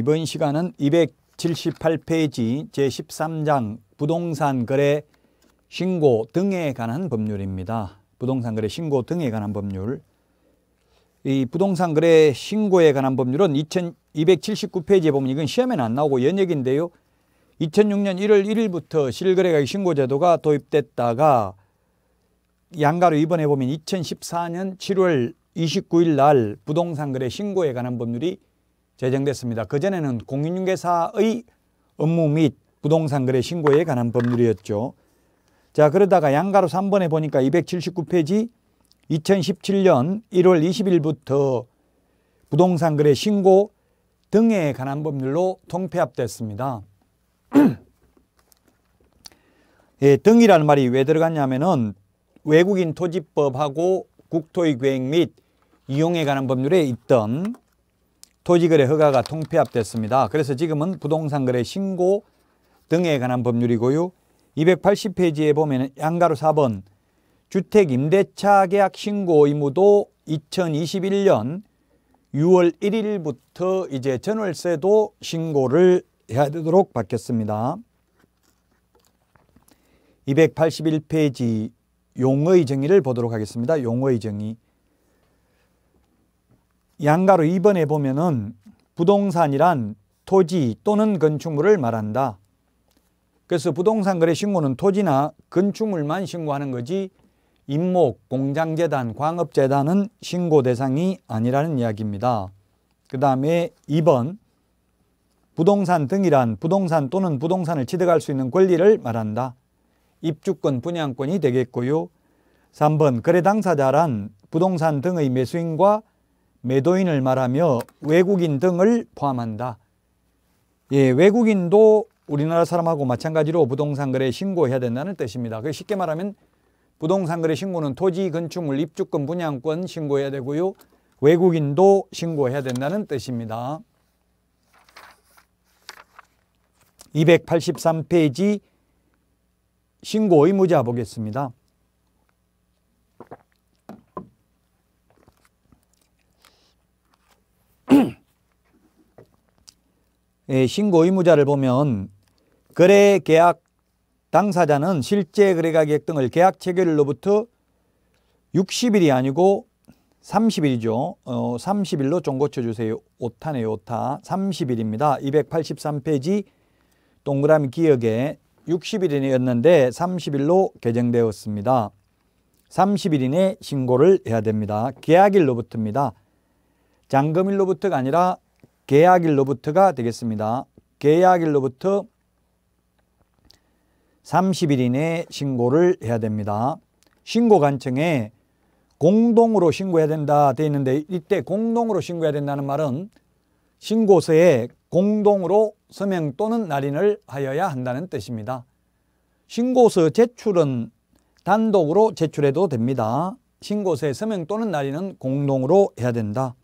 이번 시간은 278페이지 제13장 부동산 거래 신고 등에 관한 법률입니다. 부동산 거래 신고 등에 관한 법률. 이 부동산 거래 신고에 관한 법률은 2279페이지에 보면 이건 시험에는 안 나오고 연역인데요. 2006년 1월 1일부터 실거래가 신고 제도가 도입됐다가 양가로 입원해 보면 2014년 7월 29일 날 부동산 거래 신고에 관한 법률이 제정됐습니다. 그전에는 공인중개사의 업무 및 부동산 거래 신고에 관한 법률이었죠. 자, 그러다가 양가로 3번에 보니까 279페이지 2017년 1월 20일부터 부동산 거래 신고 등에 관한 법률로 통폐합됐습니다. 예, 등이라는 말이 왜 들어갔냐면은 외국인 토지법하고 국토의 계획 및 이용에 관한 법률에 있던 토지거래 허가가 통폐합됐습니다. 그래서 지금은 부동산거래 신고 등에 관한 법률이고요. 280페이지에 보면 양가로 4번 주택 임대차 계약 신고 의무도 2021년 6월 1일부터 이제 전월세도 신고를 해야 되도록 바뀌었습니다. 281페이지 용의 정의를 보도록 하겠습니다. 용의 정의. 양가로 2번에 보면은 부동산이란 토지 또는 건축물을 말한다. 그래서 부동산 거래 신고는 토지나 건축물만 신고하는 거지 임목, 공장재단, 광업재단은 신고 대상이 아니라는 이야기입니다. 그 다음에 2번 부동산 등이란 부동산 또는 부동산을 취득할 수 있는 권리를 말한다. 입주권, 분양권이 되겠고요. 3번 거래 당사자란 부동산 등의 매수인과 매도인을 말하며 외국인 등을 포함한다. 예, 외국인도 우리나라 사람하고 마찬가지로 부동산 거래 신고해야 된다는 뜻입니다. 그 쉽게 말하면 부동산 거래 신고는 토지, 건축물, 입주권, 분양권 신고해야 되고요. 외국인도 신고해야 된다는 뜻입니다. 283페이지 신고 의무자 보겠습니다. 예, 신고 의무자를 보면 거래 계약 당사자는 실제 거래 가격 등을 계약 체결일로부터 60일이 아니고 30일이죠. 어, 30일로 좀 고쳐주세요. 오타네요오타 30일입니다. 283페이지 동그라미 기억에 60일이었는데 30일로 개정되었습니다. 30일 이내 신고를 해야 됩니다. 계약일로부터입니다. 잔금일로부터가 아니라 계약일로부터가 되겠습니다. 계약일로부터 30일 이내 신고를 해야 됩니다. 신고관청에 공동으로 신고해야 된다 되어 있는데 이때 공동으로 신고해야 된다는 말은 신고서에 공동으로 서명 또는 날인을 하여야 한다는 뜻입니다. 신고서 제출은 단독으로 제출해도 됩니다. 신고서에 서명 또는 날인은 공동으로 해야 된다.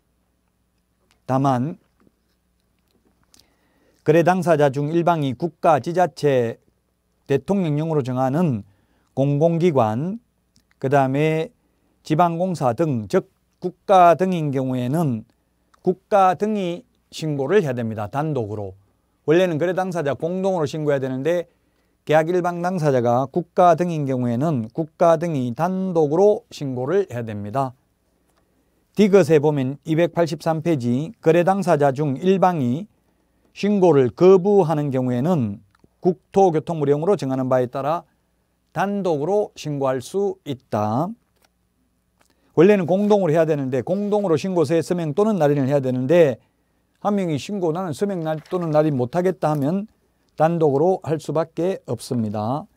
다만 거래 당사자 중 일방이 국가, 지자체, 대통령령으로 정하는 공공기관, 그 다음에 지방공사 등, 즉 국가 등인 경우에는 국가 등이 신고를 해야 됩니다. 단독으로. 원래는 거래 당사자 공동으로 신고해야 되는데 계약 일방 당사자가 국가 등인 경우에는 국가 등이 단독으로 신고를 해야 됩니다. 디귿에 보면 283페이지 거래 당사자 중 일방이 신고를 거부하는 경우에는 국토교통부령으로 정하는 바에 따라 단독으로 신고할 수 있다. 원래는 공동으로 해야 되는데 공동으로 신고서에 서명 또는 날인을 해야 되는데 한 명이 신고 나는 서명 날 또는 날인 못하겠다 하면 단독으로 할 수밖에 없습니다.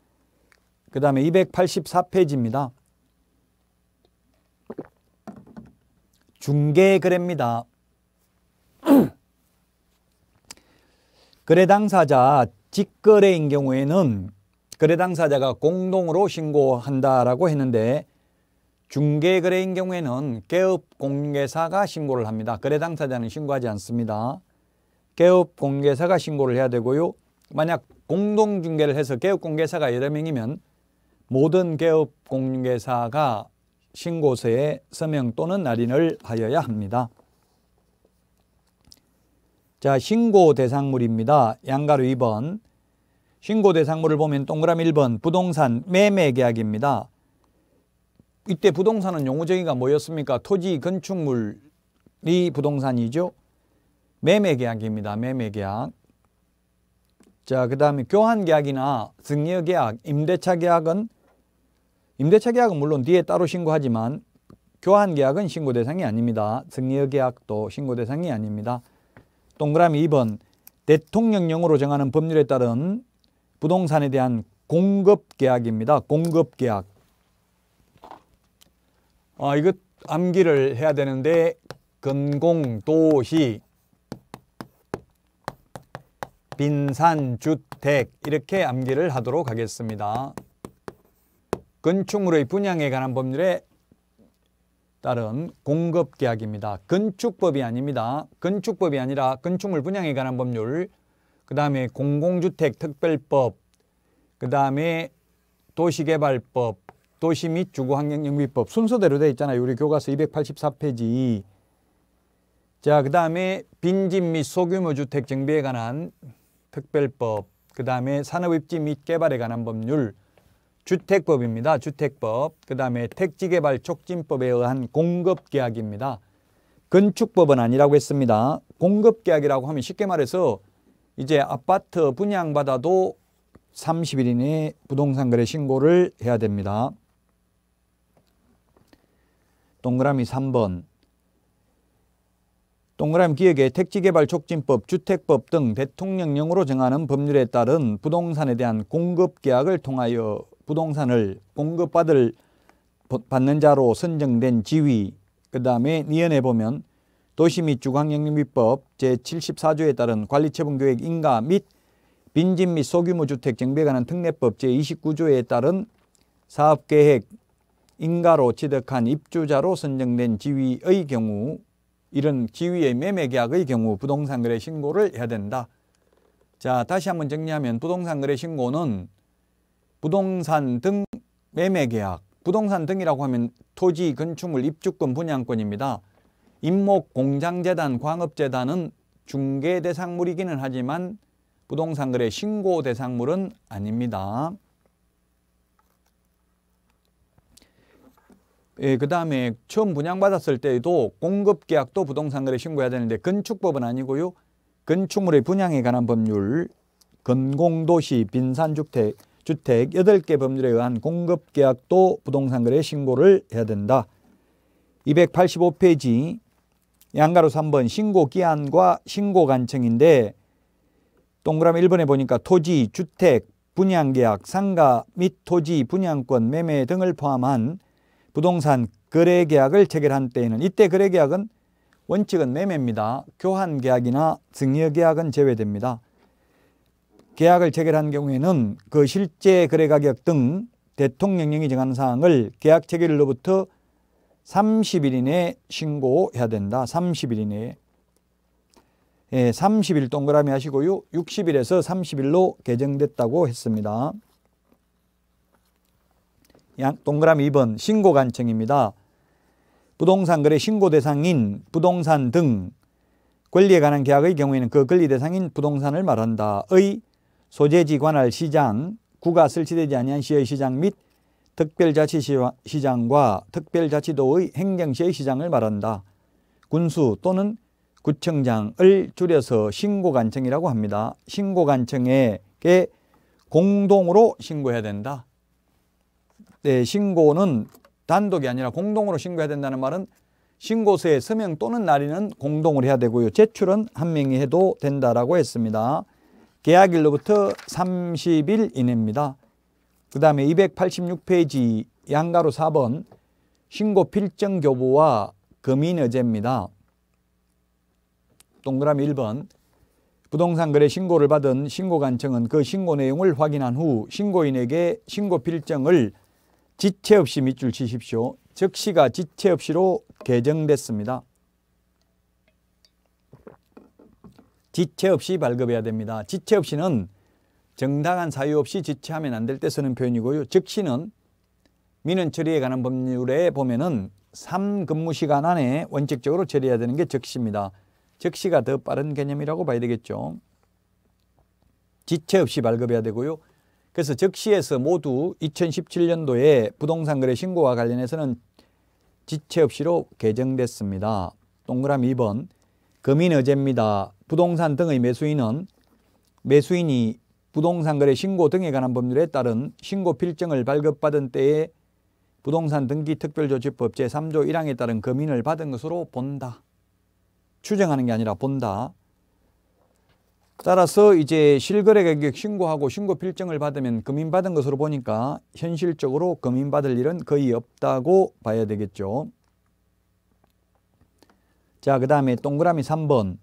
그 다음에 284페이지입니다. 중개거래입니다. 거래 당사자 직거래인 경우에는 거래 당사자가 공동으로 신고한다라고 했는데 중개거래인 경우에는 개업 공개사가 신고를 합니다. 거래 당사자는 신고하지 않습니다. 개업 공개사가 신고를 해야 되고요. 만약 공동 중개를 해서 개업 공개사가 여러 명이면 모든 개업 공개사가 신고서에 서명 또는 날인을 하여야 합니다. 자, 신고 대상물입니다. 양가로 2번. 신고 대상물을 보면 동그라미 1번 부동산 매매 계약입니다. 이때 부동산은 용어정의가 뭐였습니까? 토지 건축물이 부동산이죠. 매매 계약입니다. 매매 계약. 자, 그 다음에 교환 계약이나 증여 계약, 임대차 계약은 임대차 계약은 물론 뒤에 따로 신고하지만 교환 계약은 신고 대상이 아닙니다. 증여 계약도 신고 대상이 아닙니다. 동그라미 2번 대통령령으로 정하는 법률에 따른 부동산에 대한 공급계약입니다. 공급계약. 아, 이것 암기를 해야 되는데 근공, 도시, 빈산, 주택 이렇게 암기를 하도록 하겠습니다. 건축물의 분양에 관한 법률에 따른 공급 계약입니다. 건축법이 아닙니다. 건축법이 아니라 건축물 분양에 관한 법률, 그 다음에 공공주택 특별법, 그 다음에 도시개발법, 도시 및 주거환경영비법 순서대로 되어 있잖아요. 우리 교과서 284페이지. 자, 그 다음에 빈집 및 소규모 주택 정비에 관한 특별법, 그 다음에 산업입지 및 개발에 관한 법률, 주택법입니다. 주택법. 그 다음에 택지개발촉진법에 의한 공급계약입니다. 건축법은 아니라고 했습니다. 공급계약이라고 하면 쉽게 말해서 이제 아파트 분양받아도 30일 이내 부동산 거래 신고를 해야 됩니다. 동그라미 3번 동그라미 기획의 택지개발촉진법, 주택법 등 대통령령으로 정하는 법률에 따른 부동산에 대한 공급계약을 통하여 부동산을 공급받을 받는 자로 선정된 지위 그 다음에 니언에 보면 도시 및 주거환경영위법 제74조에 따른 관리처분계획 인가 및 빈집 및 소규모 주택 정비에 관한 특례법 제29조에 따른 사업계획 인가로 취득한 입주자로 선정된 지위의 경우 이런 지위의 매매계약의 경우 부동산거래 신고를 해야 된다. 자 다시 한번 정리하면 부동산거래 신고는 부동산 등 매매계약, 부동산 등이라고 하면 토지, 건축물, 입주권, 분양권입니다. 임목, 공장재단, 광업재단은 중개 대상물이기는 하지만 부동산 거래 신고 대상물은 아닙니다. 예, 그 다음에 처음 분양받았을 때에도 공급계약도 부동산 거래 신고해야 되는데 건축법은 아니고요. 건축물의 분양에 관한 법률, 건공도시, 빈산주택, 주택 8개 법률에 의한 공급계약도 부동산거래 신고를 해야 된다. 285페이지 양가로 3번 신고기한과 신고간청인데 동그라미 1번에 보니까 토지, 주택, 분양계약, 상가 및 토지, 분양권, 매매 등을 포함한 부동산 거래계약을 체결한 때에는 이때 거래계약은 원칙은 매매입니다. 교환계약이나 증여계약은 제외됩니다. 계약을 체결한 경우에는 그 실제 거래 가격 등 대통령령이 정한 사항을 계약 체결일로부터 30일 이내에 신고해야 된다. 30일 이내에. 예, 30일 동그라미 하시고요. 60일에서 30일로 개정됐다고 했습니다. 양, 동그라미 2번 신고 간청입니다. 부동산 거래 신고 대상인 부동산 등 권리에 관한 계약의 경우에는 그 권리 대상인 부동산을 말한다. 의 소재지 관할 시장, 구가 설치되지 아니한 시의 시장 및 특별자치시장과 특별자치도의 행정시의 시장을 말한다. 군수 또는 구청장을 줄여서 신고관청이라고 합니다. 신고관청에게 공동으로 신고해야 된다. 네, 신고는 단독이 아니라 공동으로 신고해야 된다는 말은 신고서에 서명 또는 날인은 공동으로 해야 되고요. 제출은 한 명이 해도 된다라고 했습니다. 계약일로부터 30일 이내입니다. 그 다음에 286페이지 양가로 4번 신고 필정 교부와 금인 의제입니다. 동그라미 1번 부동산 거래 신고를 받은 신고관청은 그 신고 내용을 확인한 후 신고인에게 신고 필정을 지체 없이 밑줄 치십시오. 즉시가 지체 없이로 개정됐습니다. 지체 없이 발급해야 됩니다. 지체 없이는 정당한 사유 없이 지체하면 안 될 때 쓰는 표현이고요. 즉시는 민원 처리에 관한 법률에 보면은 3근무 시간 안에 원칙적으로 처리해야 되는 게 즉시입니다. 즉시가 더 빠른 개념이라고 봐야 되겠죠. 지체 없이 발급해야 되고요. 그래서 즉시에서 모두 2017년도에 부동산 거래 신고와 관련해서는 지체 없이로 개정됐습니다. 동그라미 2번 금인 어제입니다. 부동산 등의 매수인은 매수인이 부동산 거래 신고 등에 관한 법률에 따른 신고 필증을 발급받은 때에 부동산 등기 특별조치법 제3조 1항에 따른 금인을 받은 것으로 본다. 추정하는 게 아니라 본다. 따라서 이제 실거래 가격 신고하고 신고 필증을 받으면 금인 받은 것으로 보니까 현실적으로 금인 받을 일은 거의 없다고 봐야 되겠죠. 자, 그 다음에 동그라미 3번.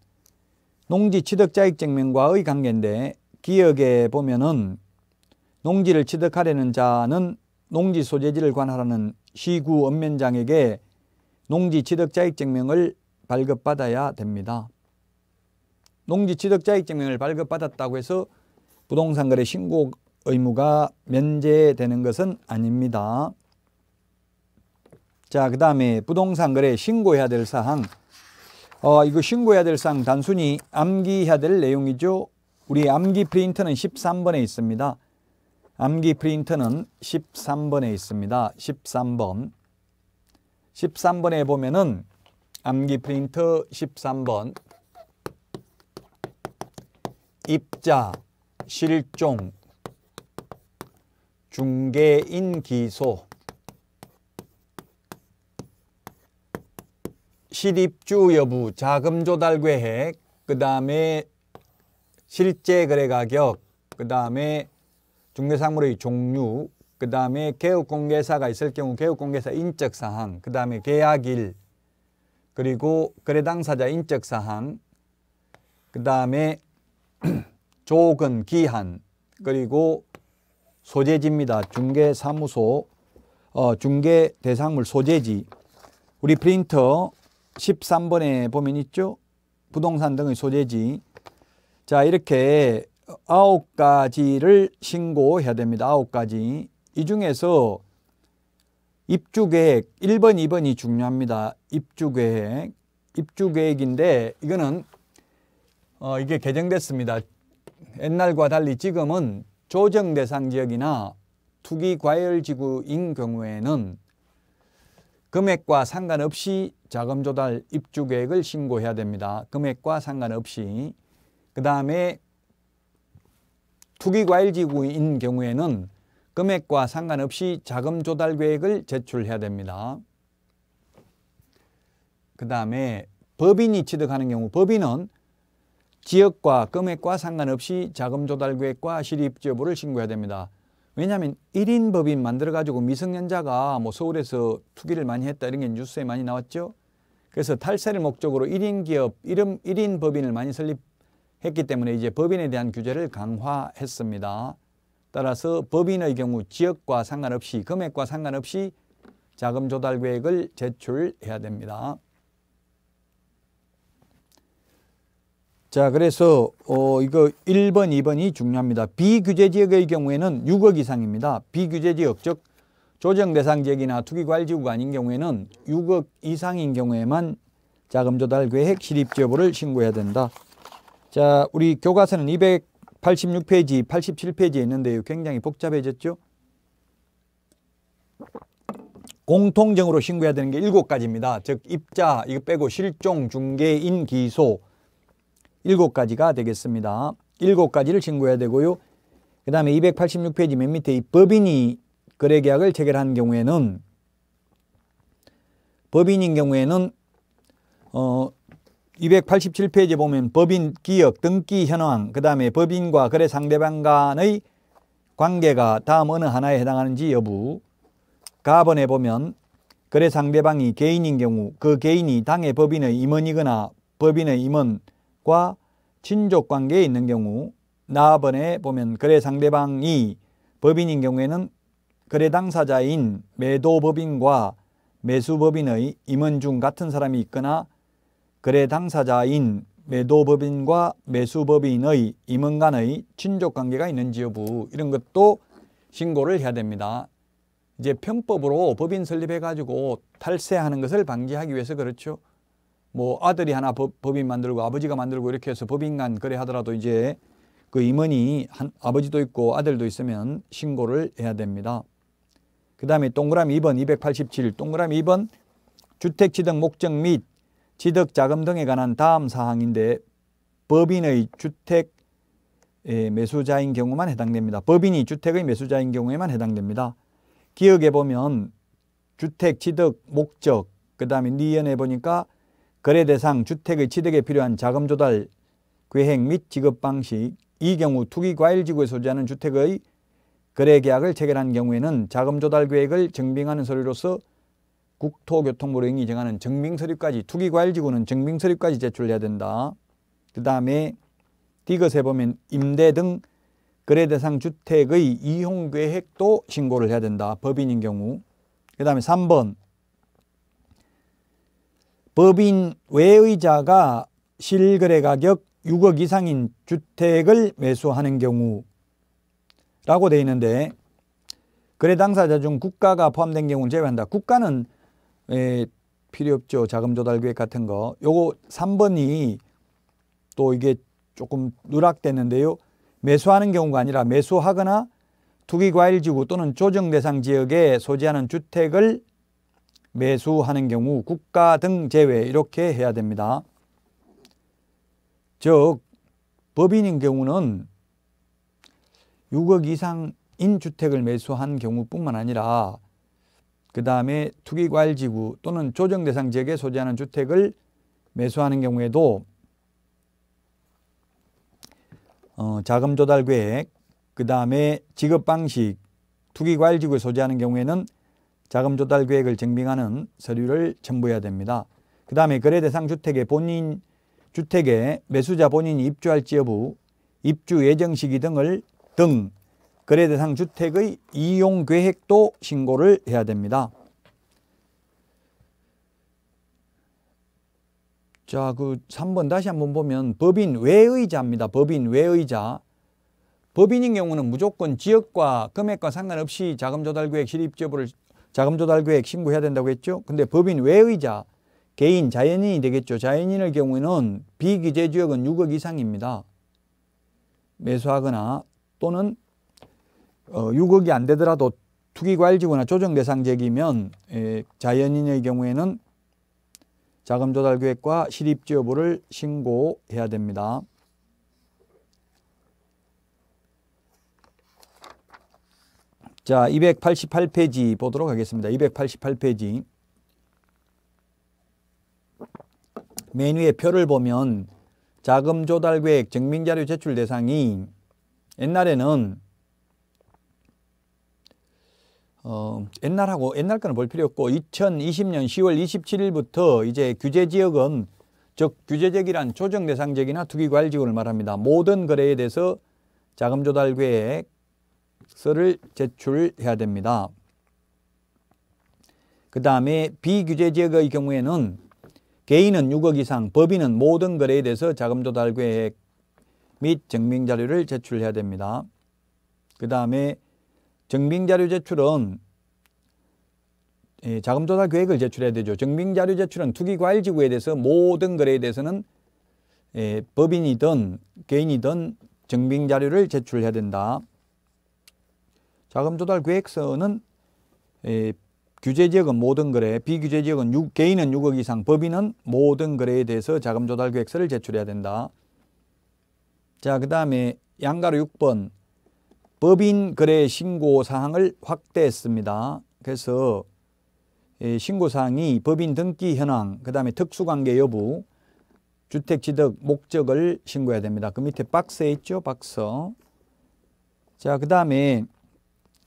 농지 취득자익증명과의 관계인데 기억에 보면은 농지를 취득하려는 자는 농지 소재지를 관할하는 시구 읍면장에게 농지 취득자익증명을 발급받아야 됩니다. 농지 취득자익증명을 발급받았다고 해서 부동산 거래 신고 의무가 면제되는 것은 아닙니다. 자, 그 다음에 부동산 거래 신고해야 될 사항 어, 이거 신고해야 될 사항 단순히 암기해야 될 내용이죠. 우리 암기 프린트는 13번에 있습니다. 암기 프린트는 13번에 있습니다. 13번. 13번에 보면은 암기 프린트 13번 입자, 실종, 중개인 기소 실입주 여부, 자금 조달 계획, 그 다음에 실제 거래 가격, 그 다음에 중개상물의 종류, 그 다음에 개업공개사가 있을 경우 개업공개사 인적사항, 그 다음에 계약일, 그리고 거래당사자 인적사항, 그 다음에 조건, 기한, 그리고 소재지입니다. 중개사무소, 어, 중개대상물 소재지, 우리 프린터 13번에 보면 있죠. 부동산 등의 소재지. 자, 이렇게 아홉 가지를 신고해야 됩니다. 아홉 가지. 이 중에서 입주계획 1번, 2번이 중요합니다. 입주계획. 입주계획인데 이거는 어, 이게 개정됐습니다. 옛날과 달리 지금은 조정 대상 지역이나 투기 과열 지구인 경우에는 금액과 상관없이 자금 조달 입주 계획을 신고해야 됩니다. 금액과 상관없이. 그 다음에 투기과일지구인 경우에는 금액과 상관없이 자금 조달 계획을 제출해야 됩니다. 그 다음에 법인이 취득하는 경우 법인은 지역과 금액과 상관없이 자금 조달 계획과 실입 지여부를 신고해야 됩니다. 왜냐하면 1인 법인 만들어가지고 미성년자가 뭐 서울에서 투기를 많이 했다 이런 게 뉴스에 많이 나왔죠. 그래서 탈세를 목적으로 1인 기업, 1인, 1인 법인을 많이 설립했기 때문에 이제 법인에 대한 규제를 강화했습니다. 따라서 법인의 경우 지역과 상관없이 금액과 상관없이 자금 조달 계획을 제출해야 됩니다. 자, 그래서 어 이거 1번, 2번이 중요합니다. 비규제 지역의 경우에는 6억 이상입니다. 비규제 지역 즉 조정 대상 지역이나 투기 관리 지구가 아닌 경우에는 6억 이상인 경우에만 자금 조달 계획 실입 제보를 신고해야 된다. 자, 우리 교과서는 286페이지, 87페이지에 있는데요. 굉장히 복잡해졌죠? 공통적으로 신고해야 되는 게 7가지입니다. 즉 입자 이거 빼고 실종, 중개인, 기소, 일곱 가지가 되겠습니다. 일곱 가지를 신고해야 되고요. 그 다음에 286페이지 맨 밑에 이 법인이 거래계약을 체결한 경우에는 법인인 경우에는 어2 8 7페이지 보면 법인 기업 등기 현황 그 다음에 법인과 거래 상대방 간의 관계가 다음 어느 하나에 해당하는지 여부 가번에 보면 거래 상대방이 개인인 경우 그 개인이 당해 법인의 임원이거나 법인의 임원 가족과 친족 관계에 있는 경우 나번에 보면 거래 상대방이 법인인 경우에는 거래 당사자인 매도법인과 매수법인의 임원 중 같은 사람이 있거나 거래 당사자인 매도법인과 매수법인의 임원 간의 친족관계가 있는지 여부 이런 것도 신고를 해야 됩니다. 이제 편법으로 법인 설립해가지고 탈세하는 것을 방지하기 위해서 그렇죠. 뭐 아들이 하나 법, 인 만들고 아버지가 만들고 이렇게 해서 법인간 거래 하더라도 이제 그 임원이 한, 아버지도 있고 아들도 있으면 신고를 해야 됩니다. 그 다음에 동그라미 2번 287 동그라미 2번 주택취득 목적 및 취득자금 등에 관한 다음 사항인데 법인의 주택 매수자인 경우만 해당됩니다. 법인이 주택의 매수자인 경우에만 해당됩니다. 기억해 보면 주택 취득 목적 그 다음에 니연해 보니까 거래 대상 주택의 취득에 필요한 자금 조달 계획 및 지급 방식 이 경우 투기 과일 지구에 소재하는 주택의 거래 계약을 체결한 경우에는 자금 조달 계획을 증빙하는 서류로서 국토교통부령이 정하는 증빙서류까지 투기 과일 지구는 증빙서류까지 제출해야 된다. 그 다음에 디귿에 보면 임대 등 거래 대상 주택의 이용 계획도 신고를 해야 된다. 법인인 경우. 그 다음에 3번 법인 외의자가 실거래 가격 6억 이상인 주택을 매수하는 경우라고 되어 있는데 거래 당사자 중 국가가 포함된 경우는 제외한다. 국가는 에, 예, 필요 없죠. 자금 조달 계획 같은 거. 요거 3번이 또 이게 조금 누락됐는데요. 매수하는 경우가 아니라 매수하거나 투기과일지구 또는 조정대상 지역에 소재하는 주택을 매수하는 경우 국가 등 제외 이렇게 해야 됩니다. 즉 법인인 경우는 6억 이상인 주택을 매수한 경우뿐만 아니라 그 다음에 투기과열지구 또는 조정대상 지역에 소재하는 주택을 매수하는 경우에도 어, 자금조달계획, 그 다음에 지급방식, 투기과열지구에 소재하는 경우에는 자금 조달 계획을 증빙하는 서류를 첨부해야 됩니다. 그 다음에 거래 대상 주택의 본인 주택에 매수자 본인이 입주할지 여부, 입주 예정 시기 등을 등 거래 대상 주택의 이용 계획도 신고를 해야 됩니다. 자, 그 3번 다시 한번 보면 법인 외의자입니다. 법인 외의자. 법인인 경우는 무조건 지역과 금액과 상관없이 자금 조달 계획 실입 여부를 자금 조달 계획 신고해야 된다고 했죠. 근데 법인 외의자 개인 자연인이 되겠죠. 자연인의 경우에는 비기재 지역은 6억 이상입니다. 매수하거나 또는 6억이 어, 안 되더라도 투기과일지구나 조정대상재기면 예, 자연인의 경우에는 자금조달계획과 실입지여부를 신고해야 됩니다. 자, 288페이지 보도록 하겠습니다. 288페이지. 메뉴의 표를 보면 자금 조달 계획 증빙 자료 제출 대상이 옛날에는 어, 옛날하고 옛날 거는 볼 필요 없고 2020년 10월 27일부터 이제 규제 지역은 즉 규제적이란 조정 대상적이나 투기 관리지구을 말합니다. 모든 거래에 대해서 자금 조달 계획 서를 제출해야 됩니다. 그 다음에 비규제 지역의 경우에는 개인은 6억 이상, 법인은 모든 거래에 대해서 자금 조달 계획 및 증빙 자료를 제출해야 됩니다. 그 다음에 증빙 자료 제출은 예, 자금 조달 계획을 제출해야 되죠. 증빙 자료 제출은 투기 과일 지구에 대해서 모든 거래에 대해서는 예, 법인이든 개인이든 증빙 자료를 제출해야 된다. 자금 조달 계획서는 규제 지역은 모든 거래, 비규제 지역은 개인은 6억 이상, 법인은 모든 거래에 대해서 자금 조달 계획서를 제출해야 된다. 자, 그 다음에 양가로 6번 법인 거래 신고 사항을 확대했습니다. 그래서 신고 사항이 법인 등기 현황, 그 다음에 특수관계 여부, 주택 지득 목적을 신고해야 됩니다. 그 밑에 박스에 있죠, 박스. 자, 그 다음에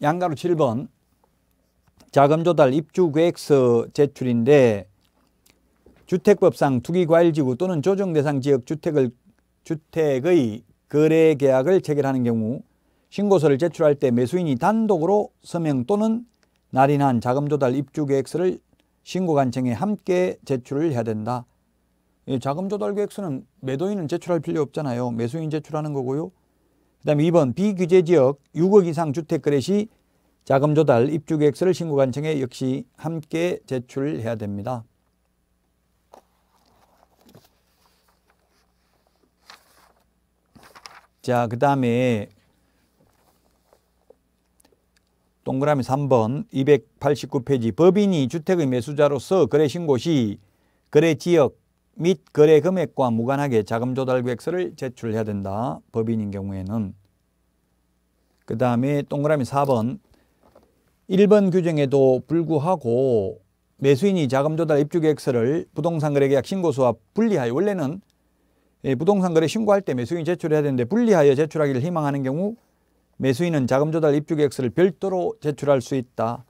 양가로 7번 자금조달 입주계획서 제출인데 주택법상 투기과일지구 또는 조정대상 지역 주택을, 주택의 거래계약을 체결하는 경우 신고서를 제출할 때 매수인이 단독으로 서명 또는 날인한 자금조달 입주계획서를 신고관청에 함께 제출을 해야 된다. 자금조달 계획서는 매도인은 제출할 필요 없잖아요. 매수인 제출하는 거고요. 그다음에 2번 비규제 지역 6억 이상 주택거래 시 자금 조달 입주 계획서를 신고관 청에 역시 함께 제출해야 됩니다. 자, 그 다음에 동그라미 3번 289페이지 법인이 주택의 매수자로서 거래 신고 시 거래 지역 및 거래 금액과 무관하게 자금 조달 계획서를 제출해야 된다. 법인인 경우에는. 그 다음에 동그라미 4번 1번 규정에도 불구하고 매수인이 자금 조달 입주 계획서를 부동산 거래 계약 신고서와 분리하여 원래는 예, 부동산 거래 신고할 때 매수인이 제출해야 되는데 분리하여 제출하기를 희망하는 경우 매수인은 자금 조달 입주 계획서를 별도로 제출할 수 있다.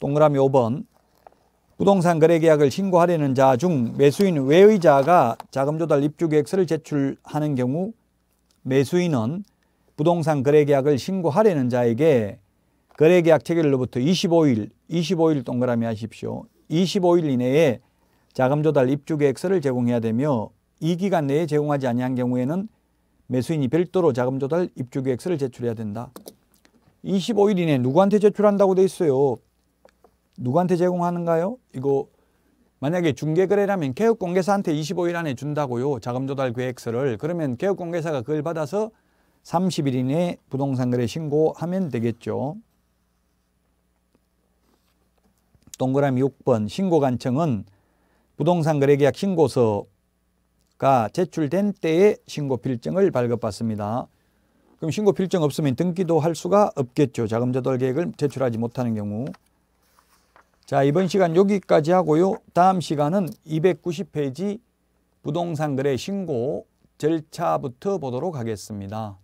동그라미 5번 부동산 거래 계약을 신고하려는 자 중 매수인 외의자가 자금 조달 입주 계획서를 제출하는 경우 매수인은 부동산 거래 계약을 신고하려는 자에게 거래 계약 체결로부터 25일, 25일 동그라미 하십시오. 25일 이내에 자금 조달 입주 계획서를 제공해야 되며 이 기간 내에 제공하지 아니한 경우에는 매수인이 별도로 자금 조달 입주 계획서를 제출해야 된다. 25일 이내 누구한테 제출한다고 돼 있어요. 누구한테 제공하는가요? 이거 만약에 중개거래라면 개업공개사한테 25일 안에 준다고요. 자금조달 계획서를. 그러면 개업공개사가 그걸 받아서 30일 이내에 부동산 거래 신고하면 되겠죠. 동그라미 6번 신고관청은 부동산 거래계약 신고서가 제출된 때에 신고 필증을 발급받습니다. 그럼 신고 필증 없으면 등기도 할 수가 없겠죠. 자금조달 계획을 제출하지 못하는 경우. 자, 이번 시간 여기까지 하고요. 다음 시간은 290페이지 부동산들의 신고 절차부터 보도록 하겠습니다.